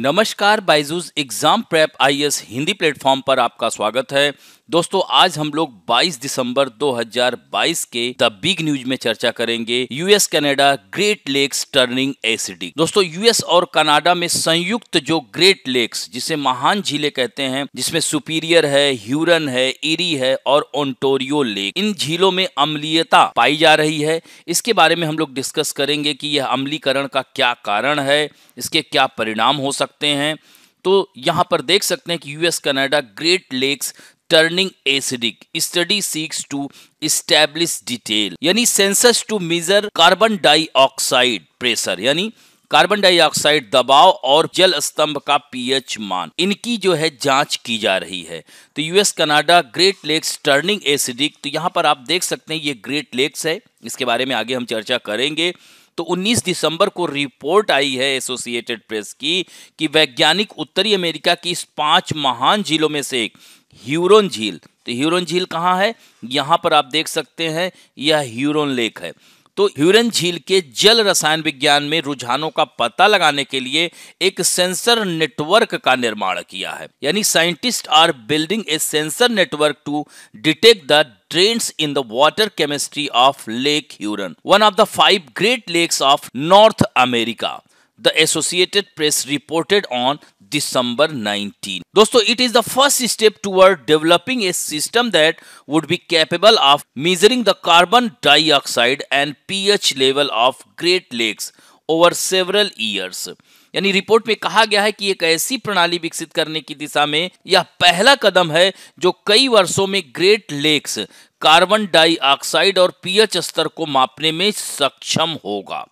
नमस्कार Byju's exam prep IAS Hindi platform पर आपका स्वागत है दोस्तों आज हम लोग 22 दिसंबर 2022 के द बिग न्यूज में चर्चा करेंगे US Canada Great Lakes turning acidic दोस्तों यूएस और कनाडा में संयुक्त जो ग्रेट लेक्स जिसे महान झीले कहते हैं जिसमें सुपीरियर है ह्यूरन है इरी है और ओंटोरियो लेक इन झीलों में अम्लीयता पाई जा रही है इसके बारे में हम लोग डिस्कस करेंगे कि यह अम्लीकरण का क्या कारण है इसके क्या परिणाम हो सकते हैं तो यहां पर देख सकते हैं कि US Canada Great Lakes turning acidic study seeks to establish detail यानी sensors to measure carbon dioxide pressure यानी कार्बन डाइऑक्साइड दबाव और जल स्तंभ का पीएच मान इनकी जो है जांच की जा रही है तो US Canada Great Lakes turning acidic तो यहाँ पर आप देख सकते हैं ये ग्रेट लेक्स है इसके बारे में आगे हम चर्चा करेंगे तो 19 दिसंबर को रिपोर्ट आई है एसोसिएटेड प्रेस की कि वैज्ञानिक उत्तरी अमेरिका की इस पांच महान जिलों में से एक ह्यूरोन झील तो ह्यूरोन झील कहाँ है यहाँ पर आप देख सकते हैं यह ह्यूरोन लेक है तो ह्यूरन झील के जल रसायन विज्ञान में रुझानों का पता लगाने के लिए एक सेंसर नेटवर्क का निर्माण किया है यानी scientists are building a sensor network to detect the drains in the water chemistry of Lake Huron one of the five Great Lakes of North America the Associated Press reported on December 19 दोस्तों it is the first step toward developing a system that would be capable of measuring the carbon dioxide and pH level of Great Lakes over several years यानी report में कहा गया है कि एक ऐसी प्रणाली विकसित करने की दिशा में यह पहला कदम है जो कई वर्षों में ग्रेट लेक्स कार्बन डाइऑक्साइड और पीएच स्तर को मापने में सक्षम होगा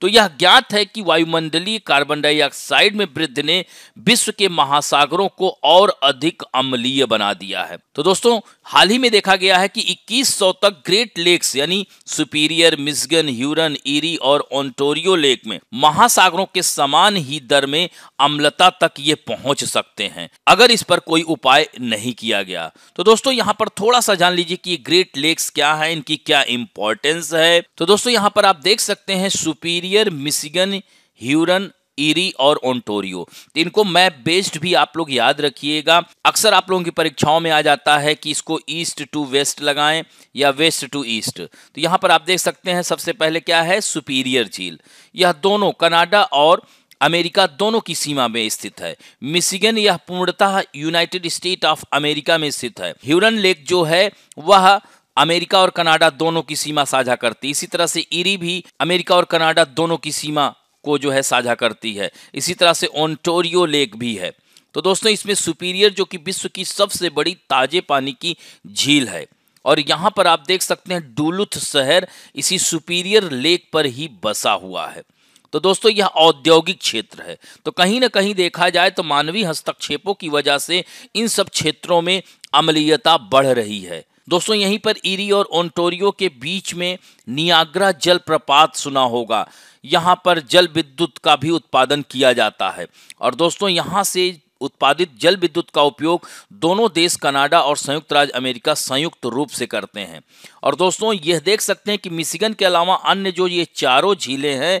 तो यह ज्ञात है कि वायुमंडलीय कार्बन डाइऑक्साइड में वृद्धि ने विश्व के महासागरों को और अधिक अम्लीय बना दिया है तो दोस्तों हाल ही में देखा गया है कि 2100 तक ग्रेट लेक्स यानी सुपीरियर मिशिगन ह्यूरन ईरी और ओंटोरियो लेक में महासागरों के समान ही दर में अम्लता तक ये पहुंच सकते हैं अगर इस पर कोई उपाय नहीं किया गया तो दोस्तों यहाँ पर थोड़ा सा जान लीजिए कि ग्रेट लेक्स क्या है इनकी क्या इंपॉर्टेंस है तो दोस्तों यहाँ पर आप देख सकते हैं Superior Superior Michigan Huron Erie और ओंटोरियो इनको मैप बेस्ड भी आप लोग याद रखिएगा अक्सर आप लोगों की परीक्षाओं में आ जाता है कि इसको ईस्ट टू वेस्ट लगाएं या वेस्ट टू ईस्ट तो यहां पर आप देख सकते हैं सबसे पहले क्या है सुपीरियर झील यह दोनों कनाडा और अमेरिका दोनों की सीमा में स्थित है मिशिगन यह पूर्णतः यूनाइटेड स्टेट ऑफ अमेरिका में स्थित है ह्यूरन लेक जो है वह अमेरिका और कनाडा दोनों की सीमा साझा करती इसी तरह से इरी भी अमेरिका और कनाडा दोनों की सीमा को जो है साझा करती है इसी तरह से ओंटोरियो लेक भी है तो दोस्तों इसमें सुपीरियर जो कि विश्व की सबसे बड़ी ताजे पानी की झील है और यहाँ पर आप देख सकते हैं डुलुथ शहर इसी सुपीरियर लेक पर ही बसा हुआ है तो दोस्तों यह औद्योगिक क्षेत्र है तो कहीं ना कहीं देखा जाए तो मानवीय हस्तक्षेपों की वजह से इन सब क्षेत्रों में अमलीयता बढ़ रही है दोस्तों यहीं पर इरी और ओंटोरियो के बीच में नियाग्रा जलप्रपात सुना होगा यहाँ पर जल विद्युत का भी उत्पादन किया जाता है और दोस्तों यहाँ से उत्पादित जल विद्युत का उपयोग दोनों देश कनाडा और संयुक्त राज्य अमेरिका संयुक्त रूप से करते हैं और दोस्तों यह देख सकते हैं कि मिशिगन के अलावा अन्य जो ये चारों झीलें हैं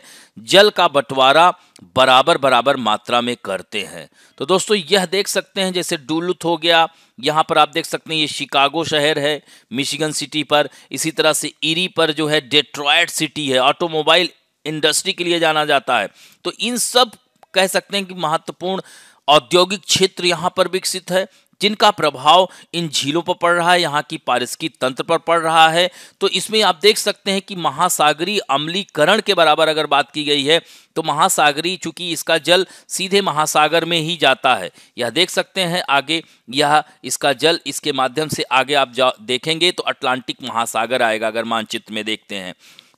जल का बंटवारा बराबर बराबर मात्रा में करते हैं तो दोस्तों यह देख सकते हैं जैसे डुलुथ हो गया यहाँ पर आप देख सकते हैं ये शिकागो शहर है मिशिगन सिटी पर इसी तरह से इरी पर जो है डेट्रॉयड सिटी है ऑटोमोबाइल इंडस्ट्री के लिए जाना जाता है तो इन सब कह सकते हैं कि महत्वपूर्ण औद्योगिक क्षेत्र यहाँ पर विकसित है जिनका प्रभाव इन झीलों पर पड़ रहा है यहाँ की पारिस्की तंत्र पर पड़ रहा है तो इसमें आप देख सकते हैं कि महासागरी अम्लीकरण के बराबर अगर बात की गई है तो महासागरी चूंकि इसका जल सीधे महासागर में ही जाता है यह देख सकते हैं आगे यह इसका जल इसके माध्यम से आगे आप जा देखेंगे तो अटलांटिक महासागर आएगा अगर मानचित्र में देखते हैं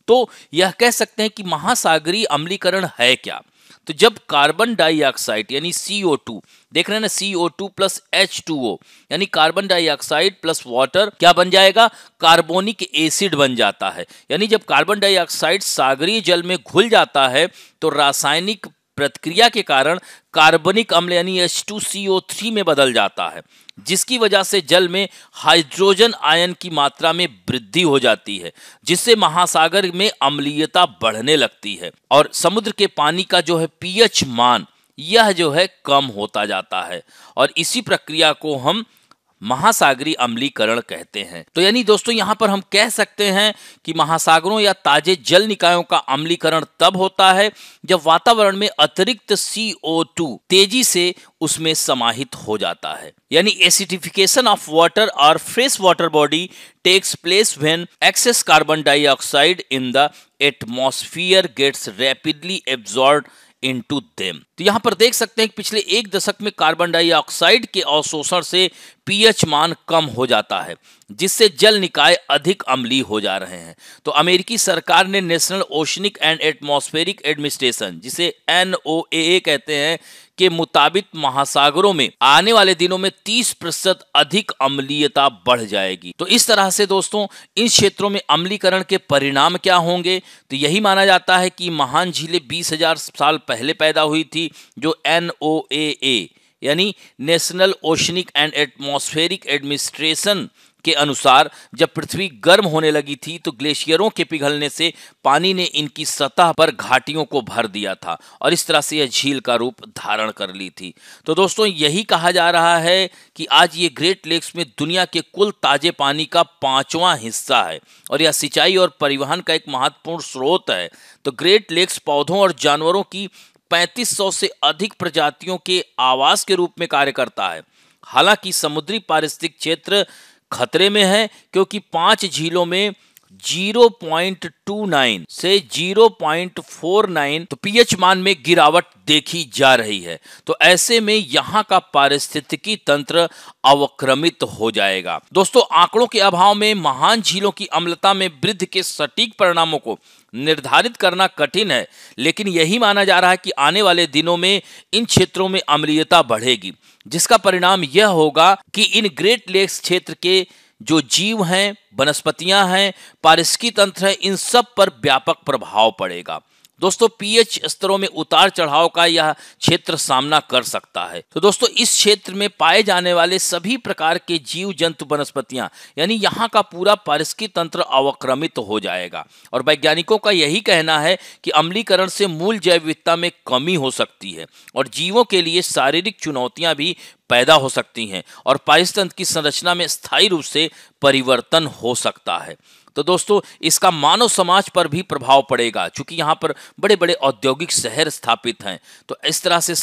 तो यह कह सकते हैं कि महासागरी अम्लीकरण है क्या तो जब कार्बन डाइऑक्साइड यानी CO2 देख रहे हैं ना CO2 प्लस H2O यानी कार्बन डाइऑक्साइड प्लस वाटर क्या बन जाएगा कार्बोनिक एसिड बन जाता है यानी जब कार्बन डाइऑक्साइड सागरीय जल में घुल जाता है तो रासायनिक प्रतिक्रिया के कारण कार्बनिक अम्ल यानी H2CO3 में बदल जाता है जिसकी वजह से जल में हाइड्रोजन आयन की मात्रा में वृद्धि हो जाती है जिससे महासागर में अम्लीयता बढ़ने लगती है और समुद्र के पानी का जो है पीएच मान यह जो है कम होता जाता है और इसी प्रक्रिया को हम महासागरी अम्लीकरण कहते हैं तो यानी दोस्तों यहाँ पर हम कह सकते हैं कि महासागरों या ताजे जल निकायों का अम्लीकरण तब होता है जब वातावरण में अतिरिक्त CO2 तेजी से उसमें समाहित हो जाता है यानी एसिडिफिकेशन ऑफ वाटर और fresh water body takes place when excess carbon dioxide in the atmosphere gets rapidly absorb into them तो यहां पर देख सकते हैं कि पिछले एक दशक में कार्बन डाइऑक्साइड के अवशोषण से पीएच मान कम हो जाता है जिससे जल निकाय अधिक अमली हो जा रहे हैं तो अमेरिकी सरकार ने National Oceanic and Atmospheric Administration जिसे एनओएए कहते हैं के मुताबिक महासागरों में आने वाले दिनों में 30 प्रतिशत अधिक अम्लीयता बढ़ जाएगी तो इस तरह से दोस्तों इन क्षेत्रों में अम्लीकरण के परिणाम क्या होंगे तो यही माना जाता है कि महान झीलें बीस हजार साल पहले पैदा हुई थी जो एन यानी National Oceanic and Atmospheric Administration के अनुसार जब पृथ्वी गर्म होने लगी थी तो ग्लेशियरों के पिघलने से पानी ने इनकी सतह पर घाटियों को भर दिया था और इस तरह से यह झील का रूप धारण कर ली थी तो दोस्तों यही कहा जा रहा है कि आज ये ग्रेट लेक्स में दुनिया के कुल ताजे पानी का पांचवा हिस्सा है और यह सिंचाई और परिवहन का एक महत्वपूर्ण स्रोत है तो ग्रेट लेक्स पौधों और जानवरों की 3500 से अधिक प्रजातियों के आवास के रूप में कार्य करता है हालांकि समुद्री पारिस्थितिक क्षेत्र खतरे में है क्योंकि पांच झीलों में 0.29 से 0.49 तो पीएच मान में गिरावट देखी जा रही है तो ऐसे में यहां का पारिस्थितिकी तंत्र अवक्रमित हो जाएगा दोस्तों आंकड़ों के अभाव में महान झीलों की अम्लता में वृद्धि के सटीक परिणामों को निर्धारित करना कठिन है लेकिन यही माना जा रहा है कि आने वाले दिनों में इन क्षेत्रों में अम्लीयता बढ़ेगी जिसका परिणाम यह होगा कि इन ग्रेट लेक्स क्षेत्र के जो जीव हैं वनस्पतियां हैं पारिस्की तंत्र हैं इन सब पर व्यापक प्रभाव पड़ेगा दोस्तों पीएच स्तरों में उतार चढ़ाव का यह क्षेत्र सामना कर सकता है तो दोस्तों इस क्षेत्र में पाए जाने वाले सभी प्रकार के जीव जंतु वनस्पतियां यानी यहाँ का पूरा पारिस्की तंत्र अवक्रमित हो जाएगा और वैज्ञानिकों का यही कहना है कि अमलीकरण से मूल जैव विविधता में कमी हो सकती है और जीवों के लिए शारीरिक चुनौतियां भी पैदा हो सकती हैं और तंत्र की संरचना में स्थायी रूप से परिवर्तन हो सकता है तो दोस्तों इसका मानव समाज पर भी प्रभाव पड़ेगा क्योंकि यहाँ पर बड़े बड़े औद्योगिक शहर स्थापित हैं तो इस तरह से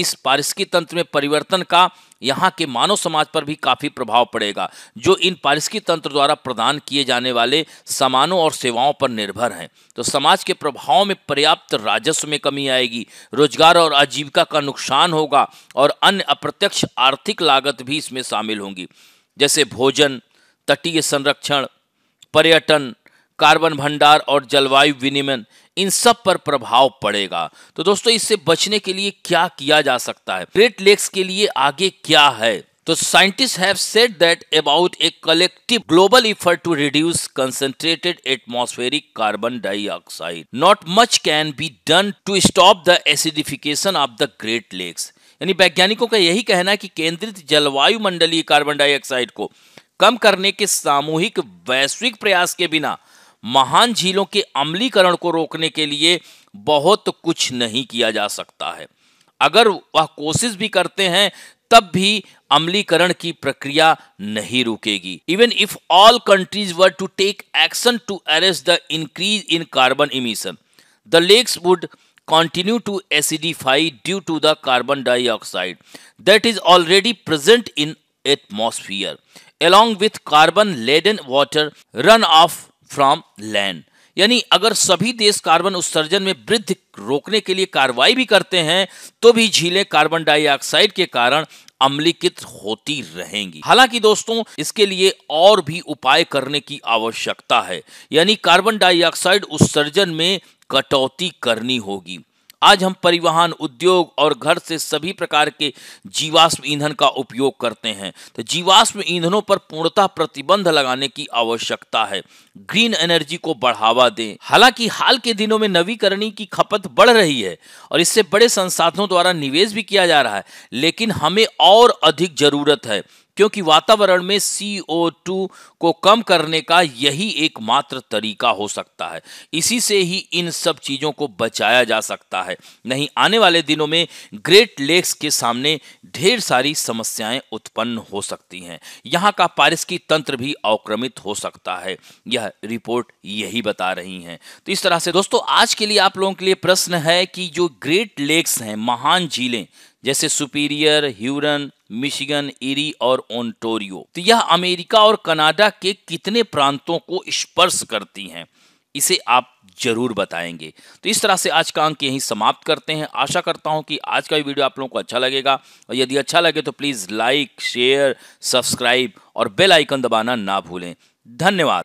इस पारिस्की तंत्र में परिवर्तन का यहाँ के मानव समाज पर भी काफ़ी प्रभाव पड़ेगा जो इन पारिस्की तंत्र द्वारा प्रदान किए जाने वाले सामानों और सेवाओं पर निर्भर हैं तो समाज के प्रभाव में पर्याप्त राजस्व में कमी आएगी रोजगार और आजीविका का नुकसान होगा और अन्य अप्रत्यक्ष आर्थिक लागत भी इसमें शामिल होंगी जैसे भोजन तटीय संरक्षण पर्यटन कार्बन भंडार और जलवायु विनिमय इन सब पर प्रभाव पड़ेगा तो दोस्तों इससे बचने के लिए क्या किया जा सकता है ग्रेट लेक्स के लिए आगे क्या है तो scientist have said that about a collective global effort to reduce concentrated atmospheric carbon dioxide not much can be done to stop the acidification of the Great Lakes यानी वैज्ञानिकों का यही कहना है कि केंद्रित जलवायु मंडलीय कार्बन डाइऑक्साइड को कम करने के सामूहिक वैश्विक प्रयास के बिना महान झीलों के अमलीकरण को रोकने के लिए बहुत कुछ नहीं किया जा सकता है अगर वह कोशिश भी करते हैं तब भी अमलीकरण की प्रक्रिया नहीं रुकेगी even if all countries were to take action to arrest the increase in carbon emission the lakes would continue to acidify due to the carbon dioxide that is already present in atmosphere along with carbon laden water run off from land यानी अगर सभी देश carbon उत्सर्जन में वृद्धि रोकने के लिए कार्रवाई भी करते हैं तो भी झीलें कार्बन डाइऑक्साइड के कारण अम्लीकृत होती रहेंगी हालांकि दोस्तों इसके लिए और भी उपाय करने की आवश्यकता है यानी कार्बन डाइऑक्साइड उत्सर्जन में कटौती करनी होगी आज हम परिवहन उद्योग और घर से सभी प्रकार के जीवाश्म ईंधन का उपयोग करते हैं तो जीवाश्म ईंधनों पर पूर्णतः प्रतिबंध लगाने की आवश्यकता है ग्रीन एनर्जी को बढ़ावा दें हालांकि हाल के दिनों में नवीकरणीय की खपत बढ़ रही है और इससे बड़े संसाधनों द्वारा निवेश भी किया जा रहा है लेकिन हमें और अधिक जरूरत है क्योंकि वातावरण में टू को कम करने का यही एकमात्र तरीका हो सकता है इसी से ही इन सब चीज़ों को बचाया जा सकता है नहीं आने वाले दिनों में ग्रेट लेक्स के सामने ढेर सारी समस्याएं उत्पन्न हो सकती हैं यहाँ का पारिस्की तंत्र भी अवक्रमित हो सकता है यह रिपोर्ट यही बता रही है तो इस तरह से दोस्तों आज के लिए आप लोगों के लिए प्रश्न है कि जो ग्रेट लेक्स हैं महान झीलें जैसे सुपीरियर ह्यूरन मिशिगन इरी और ओंटोरियो तो यह अमेरिका और कनाडा के कितने प्रांतों को स्पर्श करती हैं इसे आप जरूर बताएंगे तो इस तरह से आज का अंक यहीं समाप्त करते हैं आशा करता हूं कि आज का वीडियो आप लोगों को अच्छा लगेगा और यदि अच्छा लगे तो प्लीज़ लाइक शेयर सब्सक्राइब और बेल आइकन दबाना ना भूलें धन्यवाद